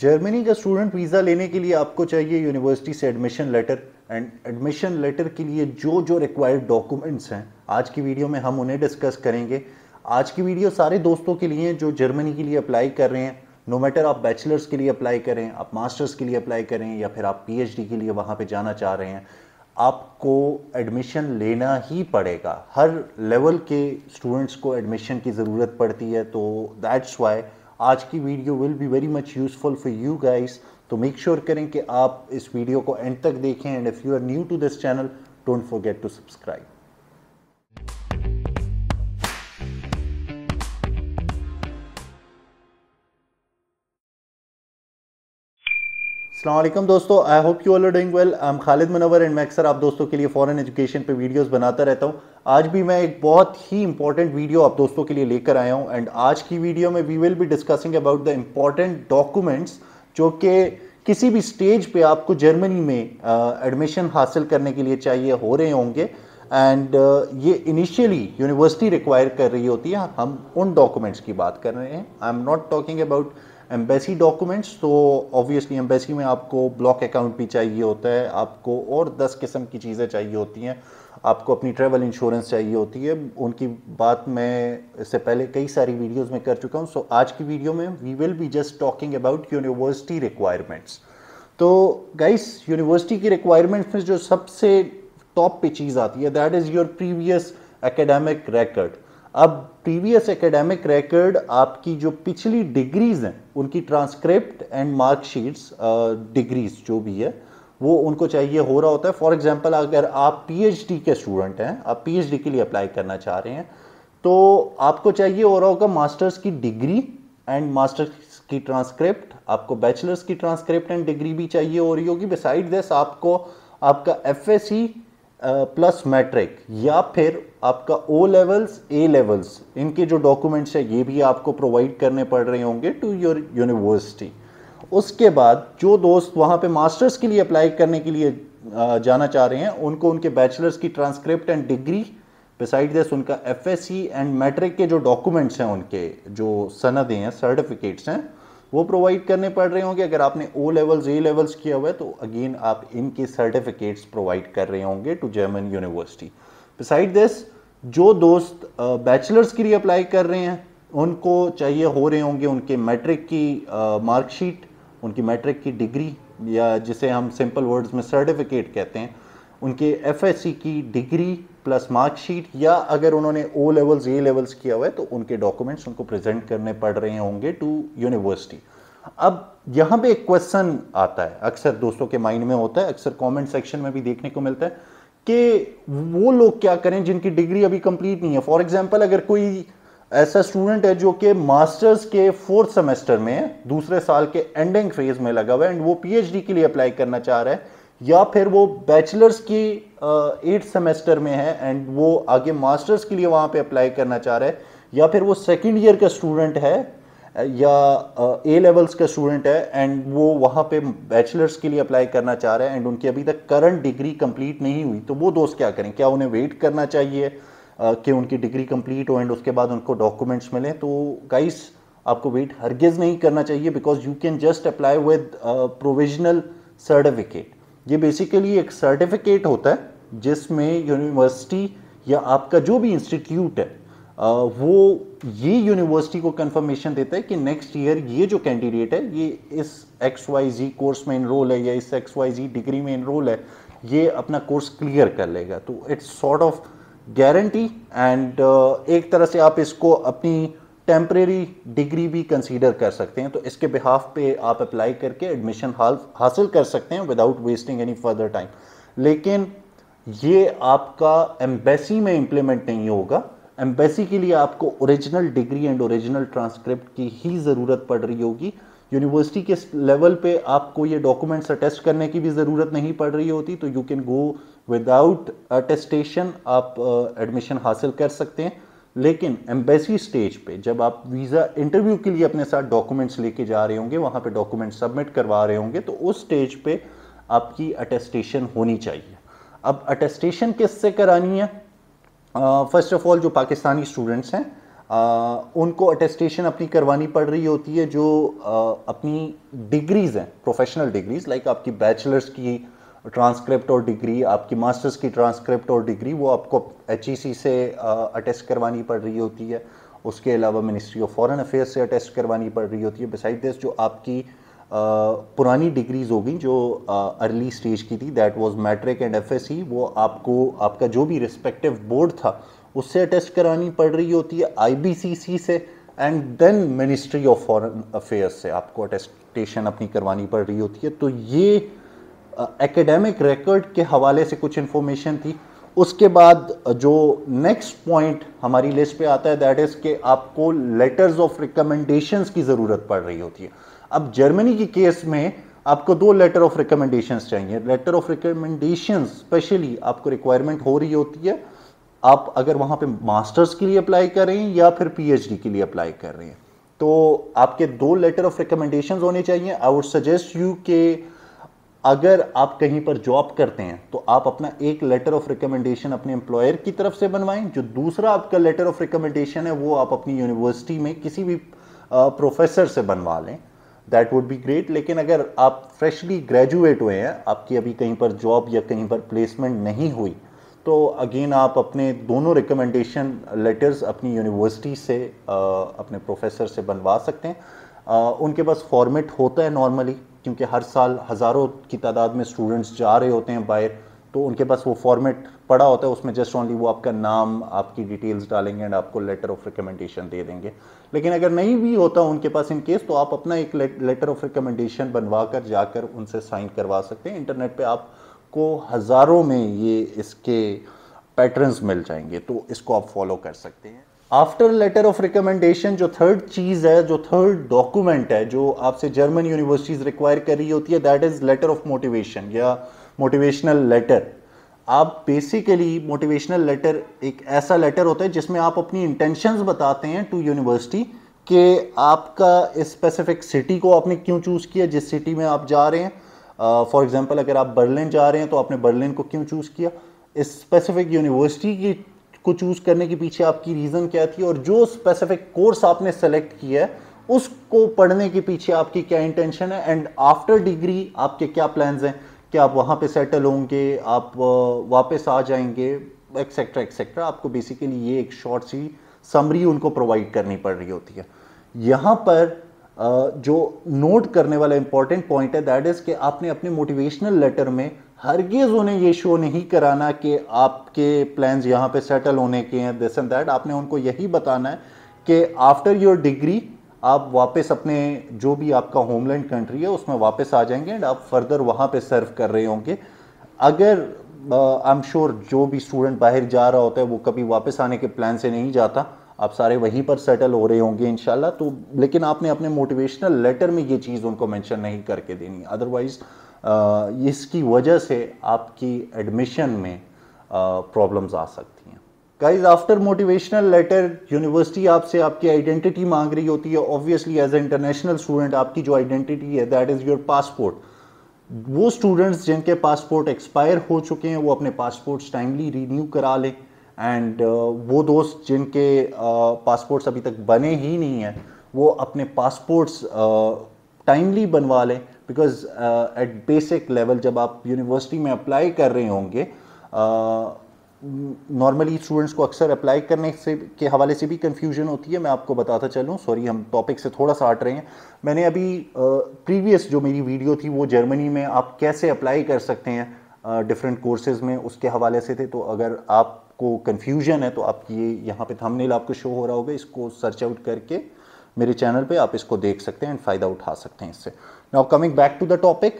Germany का student visa लेने के लिए आपको चाहिए यूनिवर्सिटी से admission letter and admission letter के लिए जो जो रिक्वायर्ड डॉक्यूमेंट्स हैं आज की वीडियो में हम उन्हें डिस्कस करेंगे आज की वीडियो सारे दोस्तों के लिए जो जर्मनी के लिए अप्लाई कर रहे हैं नो मैटर आप बैचलर्स के लिए अप्लाई करें आप मास्टर्स के लिए अप्लाई करें या फिर आप पी के लिए वहाँ पर जाना चाह रहे हैं आपको एडमिशन लेना ही पड़ेगा हर लेवल के स्टूडेंट्स को एडमिशन की ज़रूरत पड़ती है तो दैट्स वाई आज की video will be very much useful for you guys तो मेक श्योर sure करें कि आप इस वीडियो को एंड तक देखें and if you are new to this channel don't forget to subscribe अल्लाम दोस्तों I hope you all doing well I am Khalid Manwar and मैं अक्सर आप दोस्तों के लिए फॉरेन एजुकेशन पे वीडियोस बनाता रहता हूँ आज भी मैं एक बहुत ही इंपॉर्टेंट वीडियो आप दोस्तों के लिए लेकर आया हूँ एंड आज की वीडियो में we will be discussing about the important documents जो कि किसी भी स्टेज पर आपको जर्मनी में एडमिशन uh, हासिल करने के लिए चाहिए हो रहे होंगे एंड uh, ये इनिशियली यूनिवर्सिटी रिक्वायर कर रही होती है हम उन डॉक्यूमेंट्स की बात कर रहे हैं I am not talking about embassy documents तो ऑब्वियसली एम्बेसी में आपको ब्लॉक अकाउंट भी चाहिए होता है आपको और दस किस्म की चीज़ें चाहिए होती हैं आपको अपनी ट्रैवल इंश्योरेंस चाहिए होती है उनकी बात मैं इससे पहले कई सारी वीडियोस में कर चुका हूँ सो so, आज की वीडियो में we will be just talking about university requirements तो गाइस यूनिवर्सिटी की रिक्वायरमेंट्स में जो सबसे टॉप पे चीज़ आती है that is your previous academic record अब प्रीवियस एकेडमिक रिकॉर्ड आपकी जो पिछली डिग्रीज हैं उनकी ट्रांसक्रिप्ट एंड मार्कशीट्स डिग्रीज जो भी है वो उनको चाहिए हो रहा होता है फॉर एग्जांपल अगर आप पीएचडी के स्टूडेंट हैं आप पीएचडी के लिए अप्लाई करना चाह रहे हैं तो आपको चाहिए हो रहा होगा मास्टर्स की डिग्री एंड मास्टर्स की ट्रांसक्रिप्ट आपको बैचलर्स की ट्रांसक्रिप्ट एंड डिग्री भी चाहिए हो रही होगी बिसाइड दिस आपको आपका एफ प्लस मैट्रिक या फिर आपका ओ लेवल्स ए लेवल्स इनके जो डॉक्यूमेंट्स है ये भी आपको प्रोवाइड करने पड़ रहे होंगे टू योर यूनिवर्सिटी उसके बाद जो दोस्त वहाँ पे मास्टर्स के लिए अप्लाई करने के लिए जाना चाह रहे हैं उनको उनके बैचलर्स की transcript and degree beside this उनका एफ एंड मैट्रिक के जो डॉक्यूमेंट्स हैं उनके जो सनदें हैं सर्टिफिकेट्स हैं वो प्रोवाइड करने पड़ रहे होंगे अगर आपने ओ लेवल्स ए लेवल्स किया हुआ है तो अगेन आप इनके सर्टिफिकेट्स प्रोवाइड कर रहे होंगे to German university beside this जो दोस्त बैचलर्स के लिए अप्लाई कर रहे हैं उनको चाहिए हो रहे होंगे उनके मैट्रिक की मार्कशीट उनकी मैट्रिक की डिग्री या जिसे हम सिंपल वर्ड्स में सर्टिफिकेट कहते हैं उनके एफ की डिग्री प्लस मार्कशीट या अगर उन्होंने ओ लेवल्स ए लेवल्स किया हुआ है तो उनके डॉक्यूमेंट्स उनको प्रेजेंट करने पड़ रहे होंगे टू यूनिवर्सिटी अब यहाँ पे एक क्वेश्चन आता है अक्सर दोस्तों के माइंड में होता है अक्सर कमेंट सेक्शन में भी देखने को मिलता है कि वो लोग क्या करें जिनकी डिग्री अभी कंप्लीट नहीं है फॉर एग्जाम्पल अगर कोई ऐसा स्टूडेंट है जो कि मास्टर्स के फोर्थ सेमेस्टर में दूसरे साल के एंडिंग फेज में लगा हुआ है एंड वो पीएचडी के लिए अप्लाई करना चाह रहा है या फिर वो बैचलर्स की एट सेमेस्टर में है एंड वो आगे मास्टर्स के लिए वहाँ पे अप्लाई करना चाह रहा है या फिर वो सेकेंड ईयर का स्टूडेंट है या ए लेवल्स का स्टूडेंट है एंड वो वहाँ पे बैचलर्स के लिए अप्लाई करना चाह रहा है एंड उनकी अभी तक करंट डिग्री कंप्लीट नहीं हुई तो वो दोस्त क्या करें क्या उन्हें वेट करना चाहिए कि उनकी डिग्री कंप्लीट हो एंड उसके बाद उनको डॉक्यूमेंट्स मिलें तो गाइस आपको वेट हरगेज नहीं करना चाहिए because you can just apply with provisional certificate ये बेसिकली एक सर्टिफिकेट होता है जिसमें यूनिवर्सिटी या आपका जो भी इंस्टीट्यूट है वो ये यूनिवर्सिटी को कंफर्मेशन देता है कि नेक्स्ट ईयर ये जो कैंडिडेट है ये इस एक्स वाई जी कोर्स में इनरोल है या इस एक्स वाई जी डिग्री में इनरोल है ये अपना कोर्स क्लियर कर लेगा तो it's sort of guarantee and एक तरह से आप इसको अपनी टेम्प्रेरी डिग्री भी कंसीडर कर सकते हैं तो इसके बिहाफ पे आप अप्लाई करके एडमिशन हासिल कर सकते हैं without wasting any further time लेकिन ये आपका एम्बेसी में इम्प्लीमेंट नहीं होगा एम्बेसी के लिए आपको original degree and original transcript की ही ज़रूरत पड़ रही होगी यूनिवर्सिटी के लेवल पे आपको ये डॉक्यूमेंट्स अटेस्ट करने की भी ज़रूरत नहीं पड़ रही होती तो you can go without attestation आप एडमिशन uh, हासिल कर सकते हैं लेकिन एम्बेसी स्टेज पे जब आप वीज़ा इंटरव्यू के लिए अपने साथ डॉक्यूमेंट्स लेके जा रहे होंगे वहाँ पे डॉक्यूमेंट सबमिट करवा रहे होंगे तो उस स्टेज पे आपकी अटेस्टेशन होनी चाहिए अब अटेस्टेशन किससे करानी है फर्स्ट ऑफ ऑल जो पाकिस्तानी स्टूडेंट्स हैं उनको अटेस्टेशन अपनी करवानी पड़ रही होती है जो आ, अपनी डिग्रीज़ हैं प्रोफेशनल डिग्रीज़ लाइक आपकी बैचलर्स की ट्रांसक्रिप्ट और डिग्री आपकी मास्टर्स की ट्रांसक्रिप्ट और डिग्री वो आपको एच e से अटेस्ट करवानी पड़ रही होती है उसके अलावा मिनिस्ट्री ऑफ फॉरेन अफेयर्स से अटेस्ट करवानी पड़ रही होती है बिसाइड दिस जो आपकी पुरानी डिग्रीज होगी जो अर्ली स्टेज की थी that was matric and FSc वो आपको आपका जो भी रिस्पेक्टिव बोर्ड था उससे अटेस्ट करानी पड़ रही होती है आईबीसीसी से and then ministry of foreign affairs से आपको अटेस्टेशन अपनी करवानी पड़ रही होती है तो ये एकेडमिक रिकॉर्ड के हवाले से कुछ इन्फॉर्मेशन थी उसके बाद जो नेक्स्ट पॉइंट हमारी लिस्ट पे आता है दैट इज़ कि आपको लेटर्स ऑफ रिकमेंडेशंस की ज़रूरत पड़ रही होती है अब जर्मनी की केस में आपको दो लेटर ऑफ रिकमेंडेशंस चाहिए लेटर ऑफ रिकमेंडेशंस स्पेशली आपको रिक्वायरमेंट हो रही होती है आप अगर वहाँ पे मास्टर्स के लिए अप्लाई कर रहे हैं या फिर पी के लिए अप्लाई कर रहे हैं तो आपके दो लेटर ऑफ रिकमेंडेशन होने चाहिए आई वुड सजेस्ट यू के अगर आप कहीं पर जॉब करते हैं तो आप अपना एक लेटर ऑफ रिकमेंडेशन अपने एम्प्लॉयर की तरफ से बनवाएं जो दूसरा आपका लेटर ऑफ रिकमेंडेशन है वो आप अपनी यूनिवर्सिटी में किसी भी प्रोफेसर से बनवा लें दैट वुड बी ग्रेट लेकिन अगर आप फ्रेशली ग्रेजुएट हुए हैं आपकी अभी कहीं पर जॉब या कहीं पर प्लेसमेंट नहीं हुई तो अगेन आप अपने दोनों रिकमेंडेशन लेटर्स अपनी यूनिवर्सिटी से अपने प्रोफेसर से बनवा सकते हैं उनके पास फॉर्मेट होता है नॉर्मली क्योंकि हर साल हज़ारों की तादाद में स्टूडेंट्स जा रहे होते हैं बाहर तो उनके पास वो फॉर्मेट पड़ा होता है उसमें जस्ट ओनली वो आपका नाम आपकी डिटेल्स डालेंगे एंड आपको लेटर ऑफ रिकमेंडेशन दे देंगे लेकिन अगर नहीं भी होता उनके पास इन केस तो आप अपना एक लेटर ऑफ रिकमेंडेशन बनवा कर जाकर उनसे साइन करवा सकते हैं इंटरनेट पे आपको हज़ारों में ये इसके पैटर्न्स मिल जाएंगे तो इसको आप फॉलो कर सकते हैं आफ्टर लेटर ऑफ रिकमेंडेशन जो थर्ड चीज़ है जो थर्ड डॉक्यूमेंट है जो आपसे जर्मन यूनिवर्सिटीज़ रिक्वायर कर रही होती है that is letter of motivation या मोटिवेशनल लेटर आप बेसिकली मोटिवेशनल लेटर एक ऐसा लेटर होता है जिसमें आप अपनी इंटेंशंस बताते हैं टू यूनिवर्सिटी कि आपका स्पेसिफिक सिटी को आपने क्यों चूज़ किया जिस सिटी में आप जा रहे हैं फॉर uh, एग्ज़ाम्पल अगर आप बर्लिन जा रहे हैं तो आपने बर्लिन को क्यों चूज़ किया स्पेसिफिक यूनिवर्सिटी की को चूज़ करने के पीछे आपकी रीज़न क्या थी और जो स्पेसिफिक कोर्स आपने सेलेक्ट किया है उसको पढ़ने के पीछे आपकी क्या इंटेंशन है एंड आफ्टर डिग्री आपके क्या प्लान्स हैं कि आप वहाँ पे सेटल होंगे आप वापस आ जाएंगे एक्सेट्रा एक्सेट्रा आपको बेसिकली ये एक शॉर्ट सी समरी उनको प्रोवाइड करनी पड़ रही होती है यहाँ पर जो नोट करने वाला इंपॉर्टेंट पॉइंट है दैट इज़ कि आपने अपने मोटिवेशनल लेटर में हरगिज़ उन्हें ये शो नहीं कराना कि आपके प्लान्स यहाँ पे सेटल होने के हैं दिस एंड दैट आपने उनको यही बताना है कि आफ्टर योर डिग्री आप वापस अपने जो भी आपका होमलैंड कंट्री है उसमें वापस आ जाएंगे एंड आप फर्दर वहाँ पे सर्व कर रहे होंगे अगर आई एम श्योर जो भी स्टूडेंट बाहर जा रहा होता है वो कभी वापस आने के प्लान से नहीं जाता आप सारे वहीं पर सेटल हो रहे होंगे इन तो लेकिन आपने अपने मोटिवेशनल लेटर में ये चीज़ उनको मैंशन नहीं करके देनी अदरवाइज़ इसकी वजह से आपकी एडमिशन में प्रॉब्लम्स आ सकती हैं guys after motivational letter university आपसे आपकी आइडेंटिटी मांग रही होती है obviously as a international student आपकी जो आइडेंटिटी है दैट इज़ योर पासपोर्ट वो स्टूडेंट्स जिनके पासपोर्ट एक्सपायर हो चुके हैं वो अपने पासपोर्ट्स टाइमली रीन्यू करा लें एंड uh, वो दोस्त जिनके पासपोर्ट्स uh, अभी तक बने ही नहीं हैं वो अपने पासपोर्ट्स टाइमली uh, बनवा लें बिकॉज एट बेसिक लेवल जब आप यूनिवर्सिटी में अप्लाई कर रहे होंगे नॉर्मली स्टूडेंट्स को अक्सर अप्लाई करने से के हवाले से भी कन्फ्यूजन होती है मैं आपको बताता चलूँ सॉरी हम टॉपिक से थोड़ा सा हट रहे हैं मैंने अभी प्रीवियस uh, जो मेरी वीडियो थी वो जर्मनी में आप कैसे अप्लाई कर सकते हैं डिफरेंट uh, कोर्सेज़ में उसके हवाले से थे तो अगर आप आपको कन्फ्यूजन है तो आप ये यहाँ पे थंबनेल आपको शो हो रहा होगा इसको सर्च आउट करके मेरे चैनल पे आप इसको देख सकते हैं एंड फ़ायदा उठा सकते हैं इससे now coming back to the topic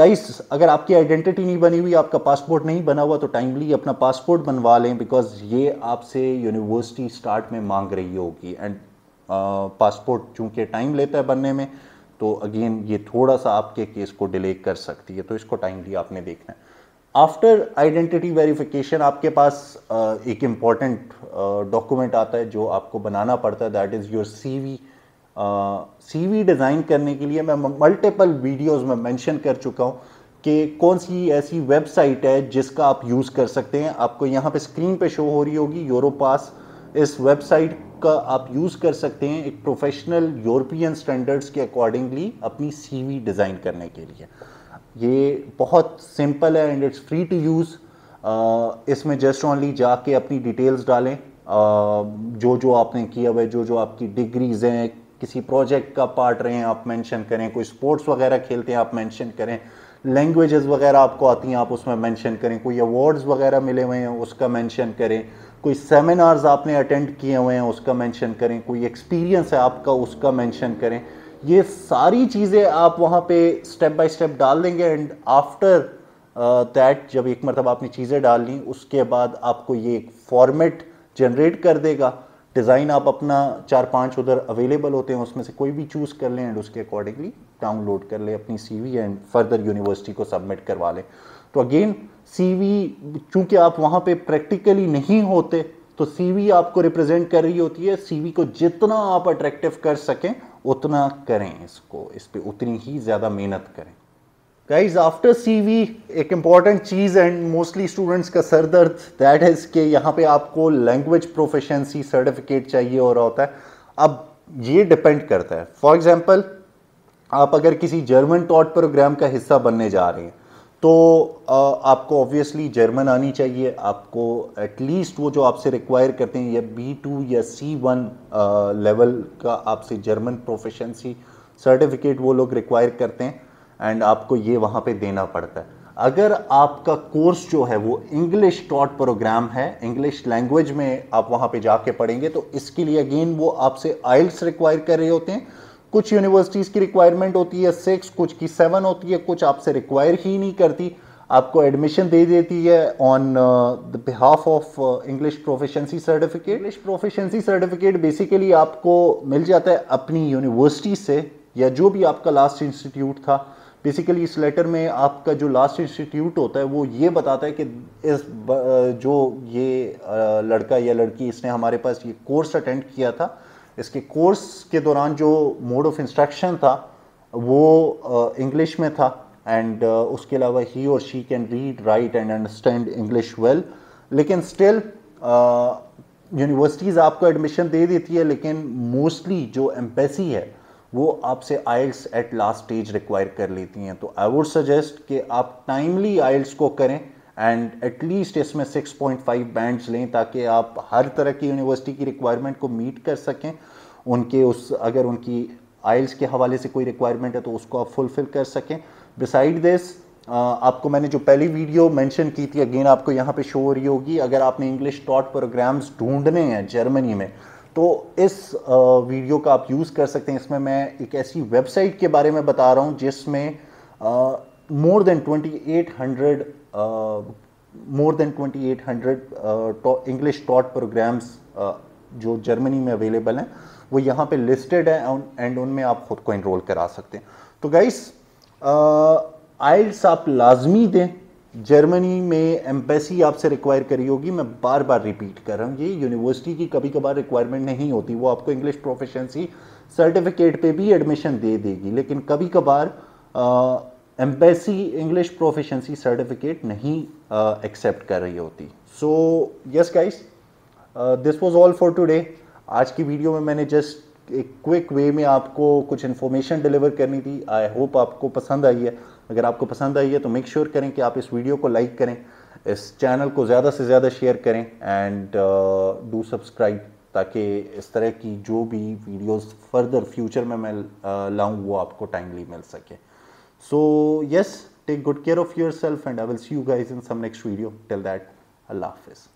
guys अगर आपकी आइडेंटिटी नहीं बनी हुई आपका पासपोर्ट नहीं बना हुआ तो टाइमली अपना पासपोर्ट बनवा लें बिकॉज ये आपसे यूनिवर्सिटी स्टार्ट में मांग रही होगी एंड पासपोर्ट uh, चूंकि टाइम लेता है बनने में तो अगेन ये थोड़ा सा आपके केस को डिले कर सकती है तो इसको टाइमली आपने देखना है आफ्टर आइडेंटिटी वेरिफिकेशन आपके पास uh, एक इम्पॉर्टेंट डॉक्यूमेंट uh, आता है जो आपको बनाना पड़ता है that is your CV CV design करने के लिए मैं मल्टीपल वीडियोस में मेंशन कर चुका हूँ कि कौन सी ऐसी वेबसाइट है जिसका आप यूज़ कर सकते हैं आपको यहाँ पे स्क्रीन पे शो हो रही होगी यूरोपास इस वेबसाइट का आप यूज़ कर सकते हैं एक प्रोफेशनल यूरोपियन स्टैंडर्ड्स के अकॉर्डिंगली अपनी वी डिज़ाइन करने के लिए ये बहुत सिंपल है and it's free to use इसमें जस्ट ऑनली जाके अपनी डिटेल्स डालें uh, जो जो आपने किया हुआ है जो जो आपकी डिग्रीज़ हैं किसी प्रोजेक्ट का पार्ट रहे हैं आप मेंशन करें कोई स्पोर्ट्स वगैरह खेलते हैं आप मेंशन करें लैंग्वेजेस वगैरह आपको आती हैं आप उसमें मेंशन करें कोई अवार्ड्स वगैरह मिले हुए हैं उसका मेंशन करें कोई सेमिनार्स आपने अटेंड किए हुए हैं उसका मेंशन करें कोई एक्सपीरियंस है आपका उसका मेंशन करें ये सारी चीज़ें आप वहाँ पे स्टेप बाय स्टेप डाल देंगे एंड आफ्टर दैट जब एक मरतब आपने चीज़ें डाल ली उसके बाद आपको ये एक फॉर्मेट जनरेट कर देगा डिज़ाइन आप अपना चार पांच उधर अवेलेबल होते हैं उसमें से कोई भी चूज़ कर लें एंड उसके अकॉर्डिंगली डाउनलोड कर लें अपनी सीवी एंड फर्दर यूनिवर्सिटी को सबमिट करवा लें तो अगेन सीवी चूंकि आप वहाँ पे प्रैक्टिकली नहीं होते तो सीवी आपको रिप्रेजेंट कर रही होती है सीवी को जितना आप अट्रैक्टिव कर सकें उतना करें इसको इस पर उतनी ही ज़्यादा मेहनत करें गाइज आफ्टर सी एक इम्पॉर्टेंट चीज़ एंड मोस्टली स्टूडेंट्स का सर दर्द दैट इज़ के यहाँ पे आपको लैंग्वेज प्रोफेशनसी सर्टिफिकेट चाहिए हो रहा होता है अब ये डिपेंड करता है फॉर एग्जाम्पल आप अगर किसी जर्मन टॉट प्रोग्राम का हिस्सा बनने जा रहे हैं तो आपको ऑब्वियसली जर्मन आनी चाहिए आपको एटलीस्ट वो जो आपसे रिक्वायर करते हैं या बी टू या सी वन लेवल का आपसे जर्मन प्रोफेशनसी सर्टिफिकेट वो लोग रिक्वायर करते हैं एंड आपको ये वहाँ पे देना पड़ता है अगर आपका कोर्स जो है वो इंग्लिश टॉट प्रोग्राम है इंग्लिश लैंग्वेज में आप वहाँ पे जाके पढ़ेंगे तो इसके लिए अगेन वो आपसे आइल्स रिक्वायर कर रहे होते हैं कुछ यूनिवर्सिटीज की रिक्वायरमेंट होती है सिक्स कुछ की सेवन होती है कुछ आपसे रिक्वायर ही नहीं करती आपको एडमिशन दे देती है on the behalf of English proficiency certificate English proficiency certificate basically आपको मिल जाता है अपनी यूनिवर्सिटी से या जो भी आपका लास्ट इंस्टीट्यूट था बेसिकली इस लेटर में आपका जो लास्ट इंस्टीट्यूट होता है वो ये बताता है कि इस uh, जो ये uh, लड़का या लड़की इसने हमारे पास ये कोर्स अटेंड किया था इसके कोर्स के दौरान जो मोड ऑफ इंस्ट्रक्शन था वो इंग्लिश में था एंड उसके अलावा ही और she can read write and understand English well लेकिन स्टिल यूनिवर्सिटीज़ आपको एडमिशन दे देती है लेकिन मोस्टली जो एम्बेसी है वो आपसे IELTS at last stage require कर लेती हैं तो आई वुड सजेस्ट कि आप टाइमली आइल्स को करें एंड एटलीस्ट इसमें 6.5 बैंड्स लें ताकि आप हर तरह की यूनिवर्सिटी की रिक्वायरमेंट को मीट कर सकें उनके उस अगर उनकी आइल्स के हवाले से कोई रिक्वायरमेंट है तो उसको आप फुलफ़िल कर सकें बिसाइड दिस आपको मैंने जो पहली वीडियो मेंशन की थी अगेन आपको यहाँ पे शो हो रही होगी अगर आपने इंग्लिश टॉट प्रोग्राम्स ढूंढने हैं जर्मनी में तो इस वीडियो का आप यूज़ कर सकते हैं इसमें मैं एक ऐसी वेबसाइट के बारे में बता रहा हूँ जिसमें more than 2800 more than 2800 English taught programmes जो जर्मनी में अवेलेबल हैं वो यहाँ पे लिस्टेड है एंड उनमें आप ख़ुद को इनरोल करा सकते हैं तो गाइस आइल्स uh, आप लाजमी दें जर्मनी में एम्बेसी आपसे रिक्वायर करी होगी मैं बार बार रिपीट कर रहा हूँ ये यूनिवर्सिटी की कभी कभार रिक्वायरमेंट नहीं होती वो आपको इंग्लिश प्रोफेशनसी सर्टिफिकेट पे भी एडमिशन दे देगी लेकिन कभी कभार uh, embassy English proficiency certificate नहीं एक्सेप्ट uh, कर रही होती so yes guys this was all for today आज की वीडियो में मैंने जस्ट एक क्विक वे में आपको कुछ इन्फॉर्मेशन डिलीवर करनी थी आई होप आपको पसंद आई है अगर आपको पसंद आई है तो मेक श्योर sure करें कि आप इस वीडियो को लाइक करें इस चैनल को ज़्यादा से ज़्यादा शेयर करें एंड डू सब्सक्राइब ताकि इस तरह की जो भी वीडियोस फर्दर फ्यूचर में मैं uh, लाऊं वो आपको टाइमली मिल सके So yes, take good care of yourself and I will see you guys in some next video. Till that, Allah Hafiz.